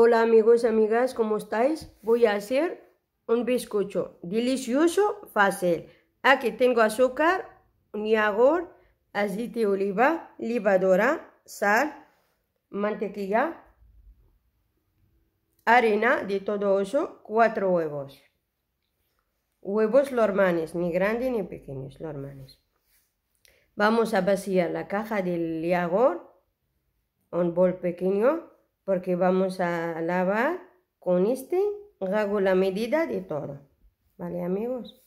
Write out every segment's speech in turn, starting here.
Hola amigos y amigas, ¿cómo estáis? Voy a hacer un bizcocho delicioso, fácil. Aquí tengo azúcar, un aceite de oliva, levadura, sal, mantequilla, harina de todo eso, cuatro huevos. Huevos normales, ni grandes ni pequeños, normales. Vamos a vaciar la caja del yogur, un bol pequeño porque vamos a lavar con este hago la medida de todo vale amigos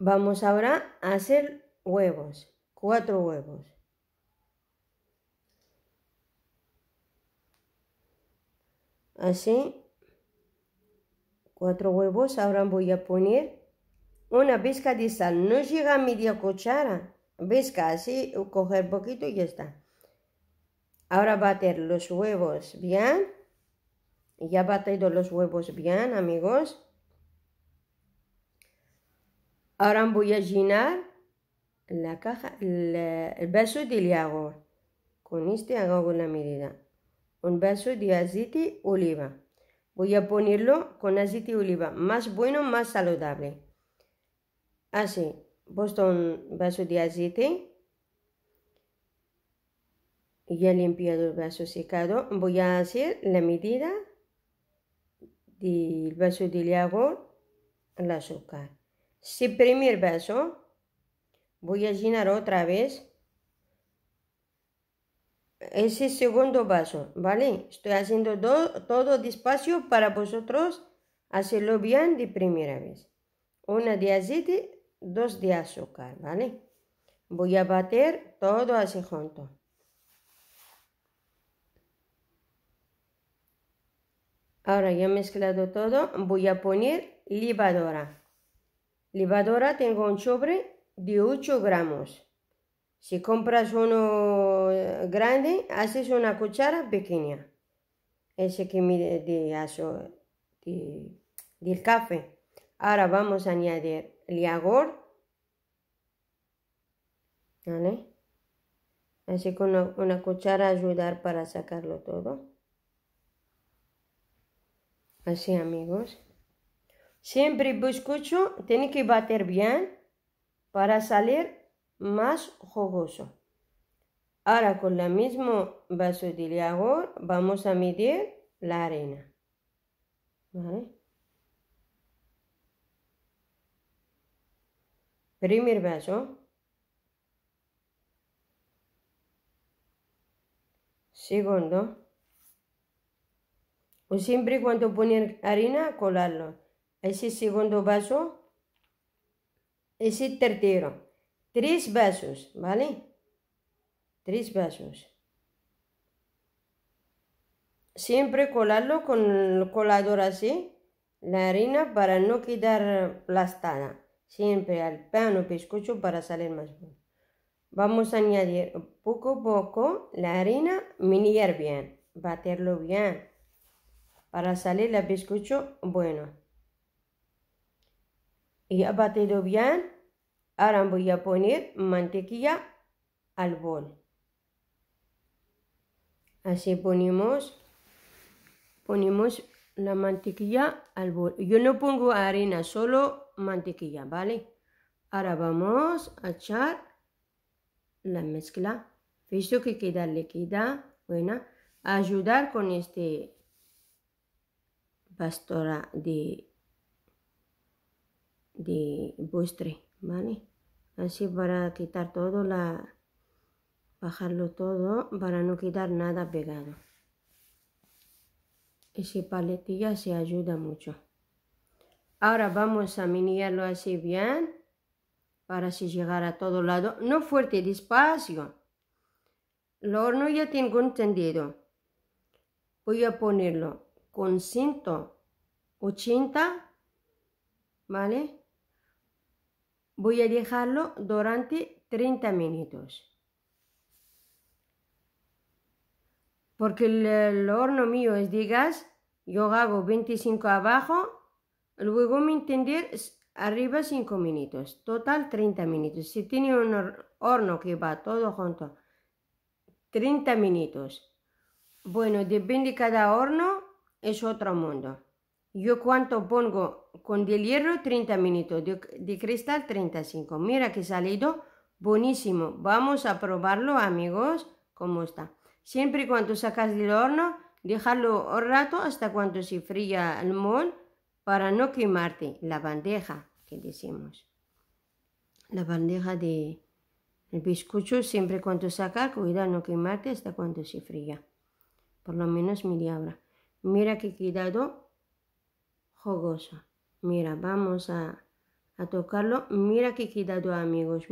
vamos ahora a hacer huevos cuatro huevos así cuatro huevos ahora voy a poner una pizca de sal no llega a media cuchara pizca así coger poquito y ya está Ahora bater los huevos bien. Ya batido los huevos bien, amigos. Ahora voy a llenar la caja, el vaso de yogur. Con este hago la medida. Un vaso de aceite oliva. Voy a ponerlo con aceite oliva. Más bueno, más saludable. Así. Puesto un vaso de aceite ya limpiado el vaso secado voy a hacer la medida del vaso de agua al azúcar si primer vaso voy a llenar otra vez ese segundo vaso vale estoy haciendo todo despacio para vosotros hacerlo bien de primera vez una de aceite dos de azúcar vale voy a bater todo así junto Ahora ya he mezclado todo, voy a poner libadora. Libadora tengo un sobre de 8 gramos. Si compras uno eh, grande, haces una cuchara pequeña. Ese que mide de, de, café. Ahora vamos a añadir liagor. ¿Vale? Así con una cuchara ayudar para sacarlo todo. Así amigos. Siempre bizcocho tiene que bater bien para salir más jugoso. Ahora con el mismo vaso de vamos a medir la arena. Primer vaso. Segundo. Pues siempre cuando ponen harina, colarlo. Ese segundo vaso, ese tercero. Tres vasos, ¿vale? Tres vasos. Siempre colarlo con el colador así, la harina para no quedar aplastada. Siempre al pan o bizcocho para salir más bueno. Vamos a añadir poco a poco la harina, minir bien, baterlo bien para salir el bizcocho bueno. Y ha batido bien. Ahora voy a poner mantequilla al bol. Así ponemos, ponemos la mantequilla al bol. Yo no pongo harina, solo mantequilla, ¿vale? Ahora vamos a echar la mezcla. Visto que queda líquida, buena. Ayudar con este pastora de, de ¿vale? Así para quitar todo la... Bajarlo todo para no quitar nada pegado. Ese paletilla se ayuda mucho. Ahora vamos a miniarlo así bien para así llegar a todo lado. No fuerte, despacio. El horno ya tengo entendido. Voy a ponerlo con 180, ¿vale? Voy a dejarlo durante 30 minutos. Porque el, horno mío es de gas, yo hago 25 abajo, luego me entender arriba 5 minutos, total 30 minutos. Si tiene un horno que va todo junto, 30 minutos. Bueno, depende cada horno, es otro mundo. Yo cuánto pongo con del hierro 30 minutos, de, cristal 35. Mira que salido buenísimo. Vamos a probarlo amigos, cómo está. Siempre cuando sacas del horno, dejarlo un rato hasta cuando se fría el mol para no quemarte la bandeja que decimos. La bandeja de el bizcocho siempre cuando sacas, cuidado no quemarte hasta cuando se fría. Por lo menos media hora. Mira que cuidado jugoso. Mira, vamos a, a tocarlo. Mira que cuidado amigos.